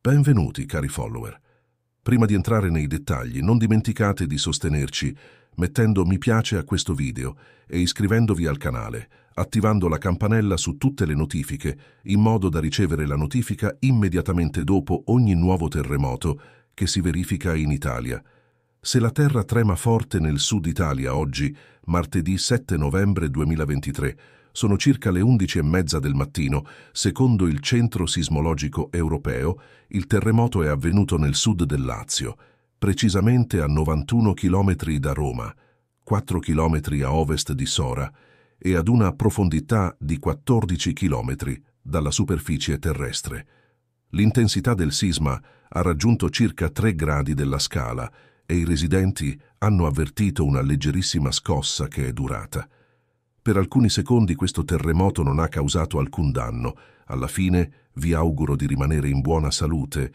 Benvenuti, cari follower. Prima di entrare nei dettagli, non dimenticate di sostenerci mettendo mi piace a questo video e iscrivendovi al canale, attivando la campanella su tutte le notifiche, in modo da ricevere la notifica immediatamente dopo ogni nuovo terremoto che si verifica in Italia. Se la terra trema forte nel sud Italia oggi, martedì 7 novembre 2023, sono circa le 11.30 del mattino. Secondo il Centro Sismologico Europeo, il terremoto è avvenuto nel sud del Lazio, precisamente a 91 km da Roma, 4 km a ovest di Sora e ad una profondità di 14 km dalla superficie terrestre. L'intensità del sisma ha raggiunto circa 3 gradi della scala e i residenti hanno avvertito una leggerissima scossa che è durata. Per alcuni secondi questo terremoto non ha causato alcun danno. Alla fine vi auguro di rimanere in buona salute